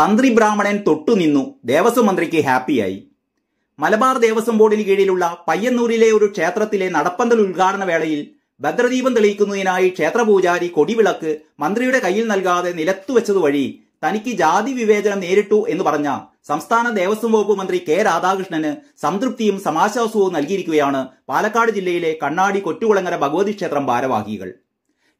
തന്ത്രി ബ്രാഹ്മണൻ തൊട്ടുനിന്നു ദേവസ്വം മന്ത്രിക്ക് ഹാപ്പിയായി മലബാർ ദേവസ്വം ബോർഡിന് കീഴിലുള്ള പയ്യന്നൂരിലെ ഒരു ക്ഷേത്രത്തിലെ നടപ്പന്തൽ ഉദ്ഘാടന വേളയിൽ ഭദ്രദീപം തെളിയിക്കുന്നതിനായി ക്ഷേത്രപൂജാരി കൊടിവിളക്ക് മന്ത്രിയുടെ കയ്യിൽ നൽകാതെ നിലത്തുവച്ചതുവഴി തനിക്ക് ജാതി വിവേചനം നേരിട്ടു എന്ന് പറഞ്ഞ സംസ്ഥാന ദേവസ്വം വകുപ്പ് മന്ത്രി കെ രാധാകൃഷ്ണന് സംതൃപ്തിയും സമാശ്വാസവും നൽകിയിരിക്കുകയാണ് പാലക്കാട് ജില്ലയിലെ കണ്ണാടി കൊറ്റുകുളങ്ങര ഭഗവതി ക്ഷേത്രം ഭാരവാഹികൾ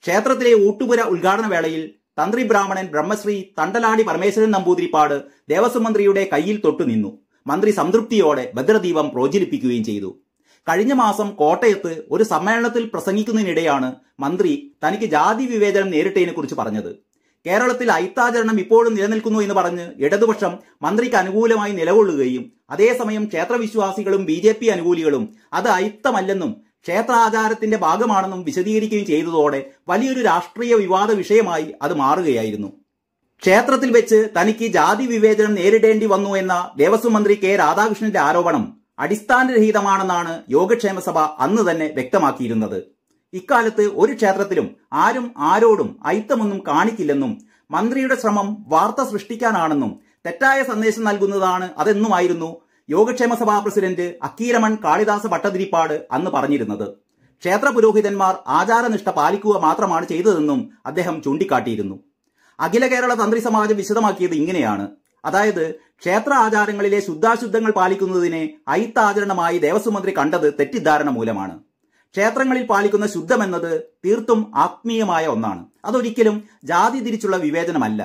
ക്ഷേത്രത്തിലെ ഊട്ടുപുര ഉദ്ഘാടന വേളയിൽ തന്ത്രി ബ്രാഹ്മണൻ ബ്രഹ്മശ്രീ തണ്ടലാടി പരമേശ്വരൻ നമ്പൂതിരിപ്പാട് ദേവസ്വം മന്ത്രിയുടെ കയ്യിൽ തൊട്ടു നിന്നു മന്ത്രി സംതൃപ്തിയോടെ ഭദ്രദീപം പ്രോജ്വലിപ്പിക്കുകയും ചെയ്തു കഴിഞ്ഞ മാസം കോട്ടയത്ത് ഒരു സമ്മേളനത്തിൽ പ്രസംഗിക്കുന്നതിനിടെയാണ് മന്ത്രി തനിക്ക് ജാതി വിവേചനം കുറിച്ച് പറഞ്ഞത് കേരളത്തിൽ ഐത്താചരണം ഇപ്പോഴും നിലനിൽക്കുന്നു എന്ന് പറഞ്ഞ് ഇടതുപക്ഷം മന്ത്രിക്ക് അനുകൂലമായി നിലകൊള്ളുകയും അതേസമയം ക്ഷേത്രവിശ്വാസികളും ബി ജെ പി അനുകൂലികളും അത് ഐത്തമല്ലെന്നും ക്ഷേത്രാചാരത്തിന്റെ ഭാഗമാണെന്നും വിശദീകരിക്കുകയും ചെയ്തതോടെ വലിയൊരു രാഷ്ട്രീയ വിവാദ വിഷയമായി അത് മാറുകയായിരുന്നു ക്ഷേത്രത്തിൽ വെച്ച് തനിക്ക് ജാതി വിവേചനം നേരിടേണ്ടി വന്നു എന്ന ദേവസ്വം മന്ത്രി കെ രാധാകൃഷ്ണന്റെ ആരോപണം അടിസ്ഥാനരഹിതമാണെന്നാണ് യോഗക്ഷേമസഭ അന്ന് തന്നെ വ്യക്തമാക്കിയിരുന്നത് ഇക്കാലത്ത് ഒരു ക്ഷേത്രത്തിലും ആരും ആരോടും ഐത്തമൊന്നും കാണിക്കില്ലെന്നും മന്ത്രിയുടെ ശ്രമം വാർത്ത സൃഷ്ടിക്കാനാണെന്നും തെറ്റായ സന്ദേശം നൽകുന്നതാണ് അതെന്നുമായിരുന്നു യോഗക്ഷേമ സഭാ പ്രസിഡന്റ് അക്കീരമൺ കാളിദാസ ഭട്ടതിരിപ്പാട് അന്ന് പറഞ്ഞിരുന്നത് ക്ഷേത്ര പുരോഹിതന്മാർ ആചാരനിഷ്ഠ പാലിക്കുക മാത്രമാണ് ചെയ്തതെന്നും അദ്ദേഹം ചൂണ്ടിക്കാട്ടിയിരുന്നു അഖില കേരള തന്ത്രി സമാജം വിശദമാക്കിയത് ഇങ്ങനെയാണ് അതായത് ക്ഷേത്ര ആചാരങ്ങളിലെ ശുദ്ധാശുദ്ധങ്ങൾ പാലിക്കുന്നതിനെ ഐത്താചരണമായി ദേവസ്വം മന്ത്രി കണ്ടത് തെറ്റിദ്ധാരണ മൂലമാണ് ക്ഷേത്രങ്ങളിൽ പാലിക്കുന്ന ശുദ്ധമെന്നത് തീർത്തും ആത്മീയമായ ഒന്നാണ് അതൊരിക്കലും ജാതി തിരിച്ചുള്ള വിവേചനമല്ല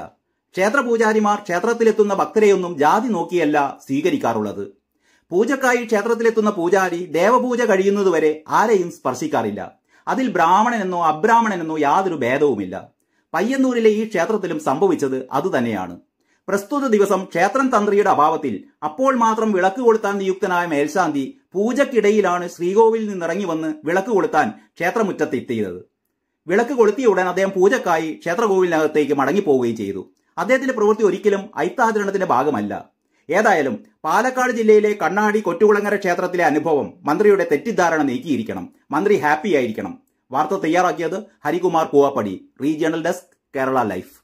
ക്ഷേത്രപൂജാരിമാർ ക്ഷേത്രത്തിലെത്തുന്ന ഭക്തരെയൊന്നും ജാതി നോക്കിയല്ല സ്വീകരിക്കാറുള്ളത് പൂജക്കായി ക്ഷേത്രത്തിലെത്തുന്ന പൂജാരി ദേവപൂജ കഴിയുന്നതുവരെ ആരെയും സ്പർശിക്കാറില്ല അതിൽ ബ്രാഹ്മണനെന്നോ അബ്രാഹ്മണനെന്നോ യാതൊരു ഭേദവുമില്ല പയ്യന്നൂരിലെ ഈ ക്ഷേത്രത്തിലും സംഭവിച്ചത് അതുതന്നെയാണ് പ്രസ്തുത ദിവസം ക്ഷേത്രം തന്ത്രിയുടെ അഭാവത്തിൽ അപ്പോൾ മാത്രം വിളക്ക് കൊളുത്താൻ നിയുക്തനായ മേൽശാന്തി പൂജക്കിടയിലാണ് ശ്രീകോവിൽ നിന്നിറങ്ങി വന്ന് വിളക്ക് കൊളുത്താൻ ക്ഷേത്രമുറ്റത്തെത്തിയത് വിളക്ക് കൊളുത്തിയ ഉടൻ അദ്ദേഹം പൂജക്കായി ക്ഷേത്രകോവിലിനകത്തേക്ക് മടങ്ങിപ്പോവുകയും ചെയ്തു അദ്ദേഹത്തിന്റെ പ്രവൃത്തി ഒരിക്കലും ഐത്താചരണത്തിന്റെ ഭാഗമല്ല ഏതായാലും പാലക്കാട് ജില്ലയിലെ കണ്ണാടി കൊറ്റുകുളങ്ങര ക്ഷേത്രത്തിലെ അനുഭവം മന്ത്രിയുടെ തെറ്റിദ്ധാരണ നീക്കിയിരിക്കണം മന്ത്രി ഹാപ്പി ആയിരിക്കണം വാർത്ത തയ്യാറാക്കിയത് Harikumar Koovappady regional desk Kerala life